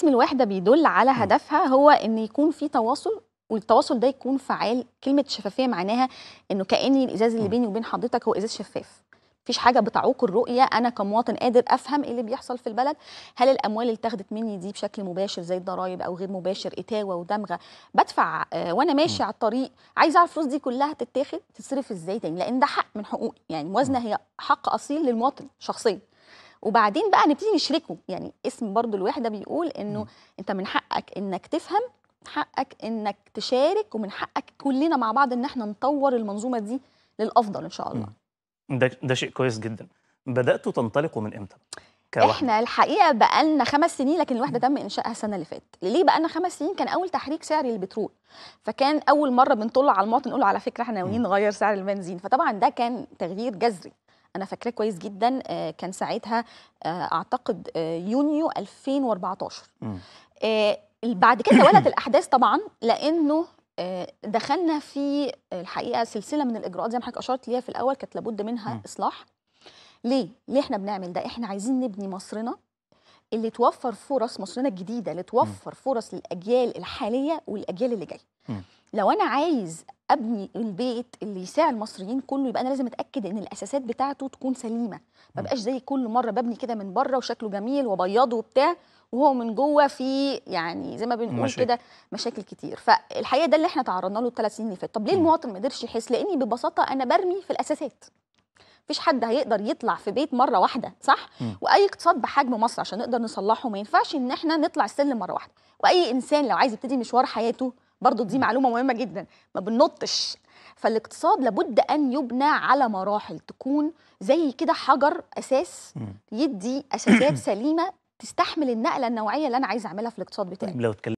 اسم الوحده بيدل على هدفها هو ان يكون في تواصل والتواصل ده يكون فعال كلمه شفافيه معناها انه كاني الازاز اللي بيني وبين حضرتك هو ازاز شفاف مفيش حاجه بتعوق الرؤيه انا كمواطن قادر افهم ايه اللي بيحصل في البلد هل الاموال اللي اتاخدت مني دي بشكل مباشر زي الضرائب او غير مباشر اتاوه ودمغه بدفع آه، وانا ماشي على الطريق عايزه اعرف الفلوس دي كلها تتاخد تتصرف ازاي تاني لان ده حق من حقوقي يعني موازنه هي حق اصيل للمواطن شخصيا وبعدين بقى نبتدي نشركه يعني اسم برضو الوحده بيقول انه م. انت من حقك انك تفهم حقك انك تشارك ومن حقك كلنا مع بعض ان احنا نطور المنظومه دي للافضل ان شاء الله م. ده ده شيء كويس جدا بداتوا تنطلقوا من امتى كواحدة. احنا الحقيقه بقى لنا خمس سنين لكن الوحده تم انشائها السنه اللي فاتت ليه بقى لنا خمس سنين كان اول تحريك سعر البترول فكان اول مره بنطلع على المواطن نقول على فكره احنا ناويين نغير سعر البنزين فطبعا ده كان تغيير جذري انا فاكراه كويس جدا آه، كان ساعتها آه، اعتقد آه، يونيو 2014 بعد كده ولت الاحداث طبعا لانه دخلنا في الحقيقه سلسله من الاجراءات زي ما حضرتك اشرت ليها في الاول كانت لابد منها اصلاح ليه ليه احنا بنعمل ده احنا عايزين نبني مصرنا اللي توفر فرص مصرنا الجديده اللي توفر فرص للاجيال الحاليه والاجيال اللي جايه لو انا عايز ابني البيت اللي يساع المصريين كله يبقى انا لازم اتاكد ان الاساسات بتاعته تكون سليمه ما بقاش زي كل مره ببني كده من بره وشكله جميل وبياضه وبتاع وهو من جوه في يعني زي ما بنقول كده مشاكل كتير فالحقيقه ده اللي احنا تعرضنا له الثلاث سنين اللي فاتت طب ليه المواطن ما قدرش يحس لاني ببساطه انا برمي في الاساسات مفيش حد هيقدر يطلع في بيت مره واحده صح م. واي اقتصاد بحجم مصر عشان نقدر نصلحه ما ينفعش ان احنا نطلع السلم مره واحده واي انسان لو عايز يبتدي مشوار حياته برضو دي معلومه مهمه جدا ما بننطش فالاقتصاد لابد ان يبنى على مراحل تكون زي كده حجر اساس يدي اساسات سليمه تستحمل النقله النوعيه اللي انا عايز اعملها في الاقتصاد بتاعي طيب،